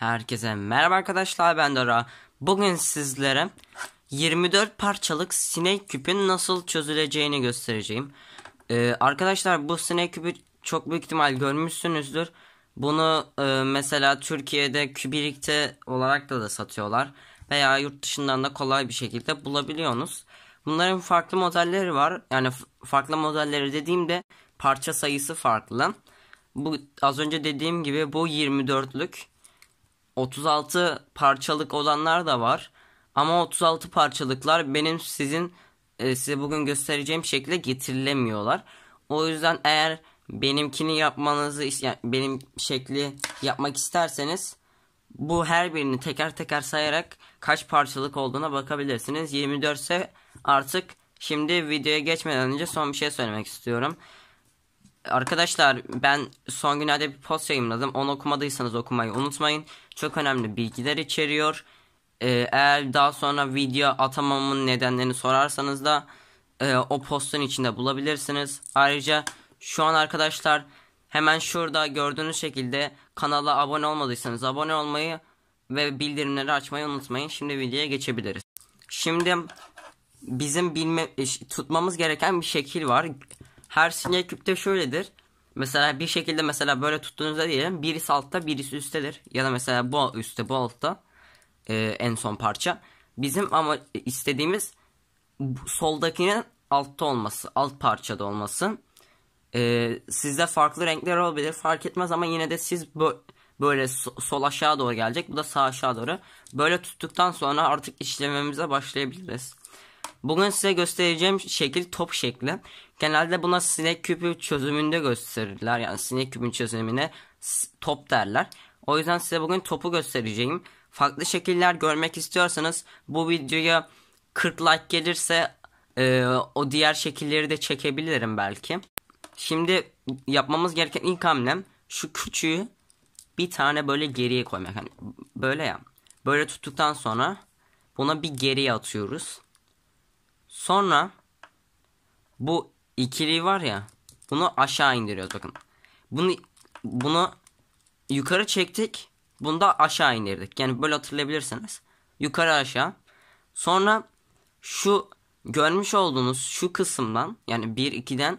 Herkese merhaba arkadaşlar ben Dora. Bugün sizlere 24 parçalık sinek küpün nasıl çözüleceğini göstereceğim. Ee, arkadaşlar bu sinek küpü çok büyük ihtimal görmüşsünüzdür. Bunu e, mesela Türkiye'de kübirikte olarak da, da satıyorlar. Veya yurt dışından da kolay bir şekilde bulabiliyorsunuz. Bunların farklı modelleri var. Yani farklı modelleri dediğimde parça sayısı farklı. Bu az önce dediğim gibi bu 24'lük. 36 parçalık olanlar da var. Ama 36 parçalıklar benim sizin e, size bugün göstereceğim şekilde getirilemiyorlar. O yüzden eğer benimkini yapmanızı yani benim şekli yapmak isterseniz bu her birini teker teker sayarak kaç parçalık olduğuna bakabilirsiniz. 24 ise artık şimdi videoya geçmeden önce son bir şey söylemek istiyorum. Arkadaşlar ben son günlerde bir post yayınladım. Onu okumadıysanız okumayı unutmayın. Çok önemli bilgiler içeriyor. Ee, eğer daha sonra video atamamın nedenlerini sorarsanız da e, o postun içinde bulabilirsiniz. Ayrıca şu an arkadaşlar hemen şurada gördüğünüz şekilde kanala abone olmadıysanız abone olmayı ve bildirimleri açmayı unutmayın. Şimdi videoya geçebiliriz. Şimdi bizim bilme tutmamız gereken bir şekil var her sinyal küpte şöyledir. Mesela bir şekilde mesela böyle tuttuğunuzda diyelim birisi altta birisi üsttedir. Ya da mesela bu üstte bu altta e, en son parça. Bizim ama istediğimiz soldakinin altta olması, alt parçada olması. E, sizde farklı renkler olabilir fark etmez ama yine de siz bu böyle sol aşağı doğru gelecek. Bu da sağ aşağı doğru. Böyle tuttuktan sonra artık işlememize başlayabiliriz. Bugün size göstereceğim şekil top şekli. Genelde buna sinek küpü çözümünde gösterirler. Yani sinek küpün çözümüne top derler. O yüzden size bugün topu göstereceğim. Farklı şekiller görmek istiyorsanız bu videoya 40 like gelirse e, o diğer şekilleri de çekebilirim belki. Şimdi yapmamız gereken ilk hamlem şu küçüğü bir tane böyle geriye koymak. Yani böyle ya. Böyle tuttuktan sonra buna bir geriye atıyoruz. Sonra bu ikili var ya bunu aşağı indiriyoruz bakın. Bunu bunu yukarı çektik. Bunu da aşağı indirdik. Yani böyle hatırlayabilirsiniz. Yukarı aşağı. Sonra şu görmüş olduğunuz şu kısımdan yani 1-2'den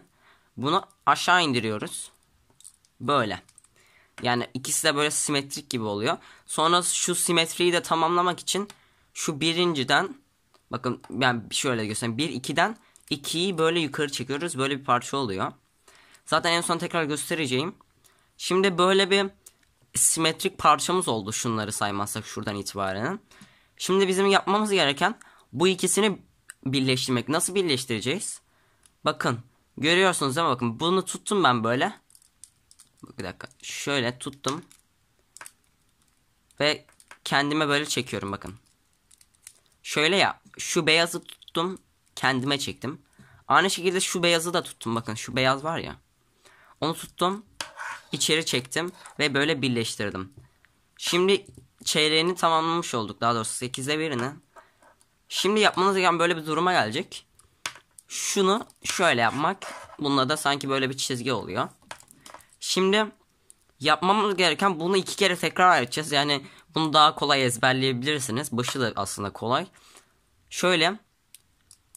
bunu aşağı indiriyoruz. Böyle. Yani ikisi de böyle simetrik gibi oluyor. Sonra şu simetriyi de tamamlamak için şu birinciden Bakın ben şöyle göstereyim. 1 2'den 2'yi böyle yukarı çekiyoruz. Böyle bir parça oluyor. Zaten en son tekrar göstereceğim. Şimdi böyle bir simetrik parçamız oldu şunları saymazsak şuradan itibaren. Şimdi bizim yapmamız gereken bu ikisini birleştirmek. Nasıl birleştireceğiz? Bakın görüyorsunuz ama bakın bunu tuttum ben böyle. Bir dakika şöyle tuttum. Ve kendime böyle çekiyorum bakın. Şöyle yap şu beyazı tuttum kendime çektim. Aynı şekilde şu beyazı da tuttum bakın şu beyaz var ya. Onu tuttum içeri çektim ve böyle birleştirdim. Şimdi çeyreğini tamamlamış olduk daha doğrusu 8'de birini. Şimdi yapmanız gereken böyle bir duruma gelecek. Şunu şöyle yapmak. Bununla da sanki böyle bir çizgi oluyor. Şimdi yapmamız gereken bunu iki kere tekrar edeceğiz. Yani bunu daha kolay ezberleyebilirsiniz. Başı da aslında kolay. Şöyle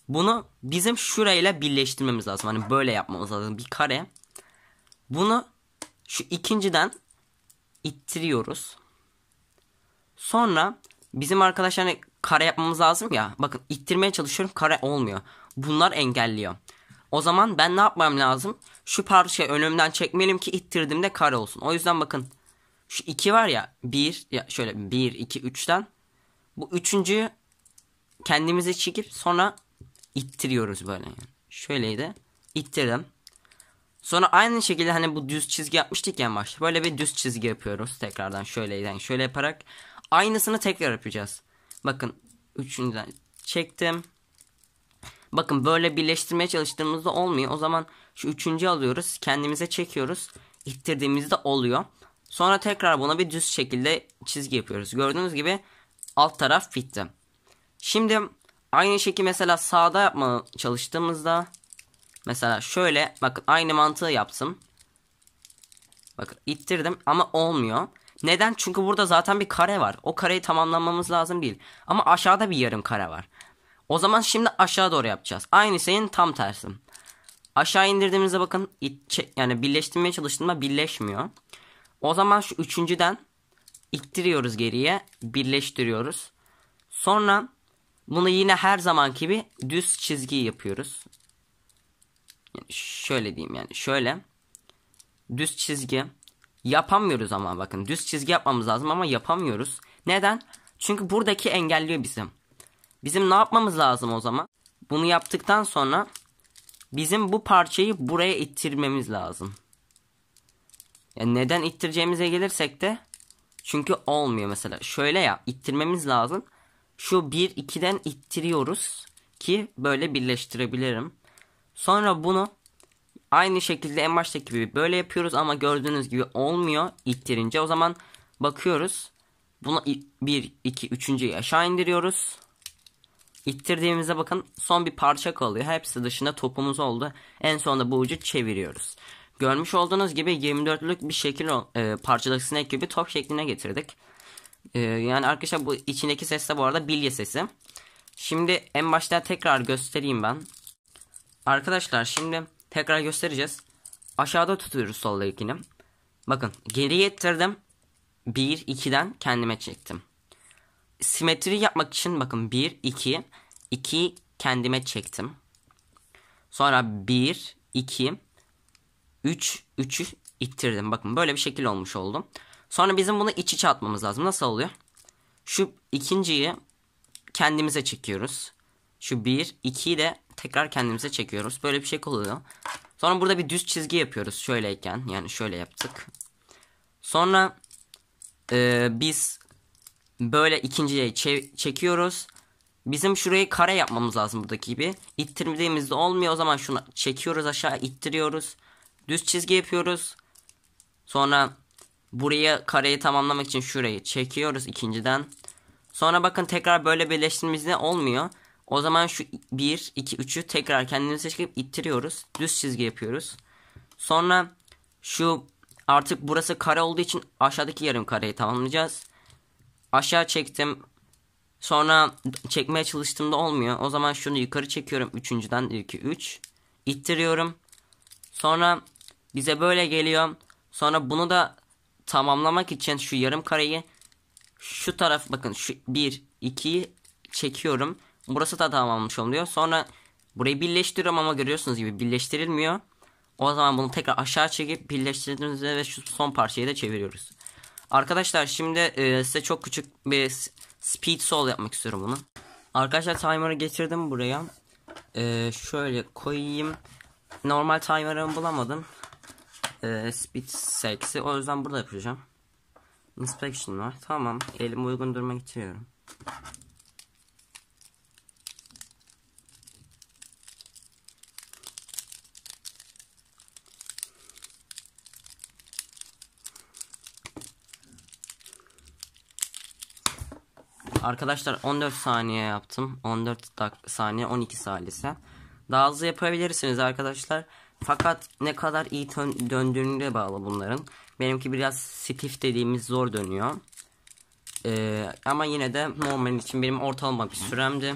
bunu bizim şurayla birleştirmemiz lazım. Hani böyle yapmamız lazım. Bir kare. Bunu şu ikinciden ittiriyoruz. Sonra bizim arkadaşlar hani kare yapmamız lazım ya. Bakın ittirmeye çalışıyorum kare olmuyor. Bunlar engelliyor. O zaman ben ne yapmam lazım? Şu parçayı önümden çekmeliyim ki ittirdiğimde kare olsun. O yüzden bakın şu iki var ya bir ya şöyle bir iki üçten bu üçüncüyü kendimize çekip sonra ittiriyoruz böyle yani. Şöyleydi. İttirdim. Sonra aynı şekilde hani bu düz çizgi yapmıştık ya başta. Böyle bir düz çizgi yapıyoruz tekrardan şöyleyden yani şöyle yaparak. Aynısını tekrar yapacağız. Bakın üçünden çektim. Bakın böyle birleştirmeye çalıştığımızda olmuyor. O zaman şu üçüncü alıyoruz. Kendimize çekiyoruz. İttirdiğimizde oluyor. Sonra tekrar buna bir düz şekilde çizgi yapıyoruz. Gördüğünüz gibi alt taraf bitti. Şimdi aynı şekilde mesela sağda yapmaya çalıştığımızda mesela şöyle bakın aynı mantığı yaptım. Bakın ittirdim ama olmuyor. Neden? Çünkü burada zaten bir kare var. O kareyi tamamlamamız lazım değil. Ama aşağıda bir yarım kare var. O zaman şimdi aşağı doğru yapacağız. Aynı şeyin tam tersi. Aşağı indirdiğimizde bakın it, yani birleştirmeye çalıştığımda birleşmiyor. O zaman şu üçüncüden ittiriyoruz geriye. Birleştiriyoruz. Sonra bunu yine her zaman gibi düz çizgi yapıyoruz. Yani şöyle diyeyim yani şöyle. Düz çizgi. Yapamıyoruz ama bakın düz çizgi yapmamız lazım ama yapamıyoruz. Neden? Çünkü buradaki engelliyor bizim. Bizim ne yapmamız lazım o zaman? Bunu yaptıktan sonra bizim bu parçayı buraya ittirmemiz lazım. Yani neden ittireceğimize gelirsek de çünkü olmuyor mesela. Şöyle ya ittirmemiz lazım şu 1-2'den ittiriyoruz ki böyle birleştirebilirim. Sonra bunu aynı şekilde en baştaki gibi böyle yapıyoruz ama gördüğünüz gibi olmuyor ittirince. O zaman bakıyoruz. Bunu 1, 2, 3.yi aşağı indiriyoruz. İttirdiğimizde bakın son bir parça kalıyor. Hepsi dışında topumuz oldu. En sonunda bu ucu çeviriyoruz. Görmüş olduğunuz gibi 24'lük bir şekil e, parçalık sinek gibi top şekline getirdik. Ee, yani arkadaşlar bu içindeki ses de bu arada bilye sesi. Şimdi en başta tekrar göstereyim ben. Arkadaşlar şimdi tekrar göstereceğiz. Aşağıda tutuyoruz sol soldakini. Bakın geri getirdim. 1 2'den kendime çektim. Simetri yapmak için bakın 1 2 2 kendime çektim. Sonra 1 2 3 3'ü ittirdim. Bakın böyle bir şekil olmuş oldum. Sonra bizim bunu iç içe atmamız lazım. Nasıl oluyor? Şu ikinciyi kendimize çekiyoruz. Şu bir, ikiyi de tekrar kendimize çekiyoruz. Böyle bir şey oluyor. Sonra burada bir düz çizgi yapıyoruz şöyleyken. Yani şöyle yaptık. Sonra e, biz böyle ikinciyi çekiyoruz. Bizim şurayı kare yapmamız lazım buradaki gibi. İttirdiğimizde olmuyor. O zaman şunu çekiyoruz aşağı ittiriyoruz. Düz çizgi yapıyoruz. Sonra Buraya kareyi tamamlamak için şurayı çekiyoruz ikinciden. Sonra bakın tekrar böyle birleştirdiğimizde olmuyor. O zaman şu 1, 2, 3'ü tekrar kendini seçip ittiriyoruz. Düz çizgi yapıyoruz. Sonra şu artık burası kare olduğu için aşağıdaki yarım kareyi tamamlayacağız. Aşağı çektim. Sonra çekmeye çalıştığımda olmuyor. O zaman şunu yukarı çekiyorum. Üçüncüden 2, 3. İttiriyorum. Sonra bize böyle geliyor. Sonra bunu da tamamlamak için şu yarım kareyi şu taraf bakın şu 1 2'yi çekiyorum. Burası da tamamlamış oluyor. Sonra burayı birleştiriyorum ama görüyorsunuz gibi birleştirilmiyor. O zaman bunu tekrar aşağı çekip birleştirdiğimizde ve şu son parçayı da çeviriyoruz. Arkadaşlar şimdi e, size çok küçük bir speed sol yapmak istiyorum bunu. Arkadaşlar timer'ı getirdim buraya. E, şöyle koyayım. Normal timer'ımı bulamadım. Ee, speed 8'i o yüzden burada yapacağım. Inspection var. Tamam. Elim uygun duruma getiriyorum. Arkadaşlar 14 saniye yaptım. 14 saniye 12 salise. Daha hızlı yapabilirsiniz arkadaşlar. Fakat ne kadar iyi döndüğüne bağlı bunların. Benimki biraz stiff dediğimiz zor dönüyor. Ee, ama yine de normal için benim ortalama bir süremdi.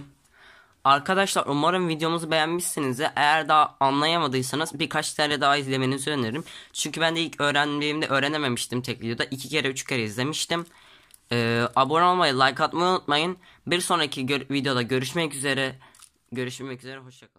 Arkadaşlar umarım videomuzu beğenmişsiniz. Eğer daha anlayamadıysanız birkaç tane daha izlemenizi öneririm. Çünkü ben de ilk öğrendiğimde öğrenememiştim tek videoda. iki kere üç kere izlemiştim. Ee, abone olmayı, like atmayı unutmayın. Bir sonraki gör videoda görüşmek üzere. Görüşmek üzere, hoşçakalın.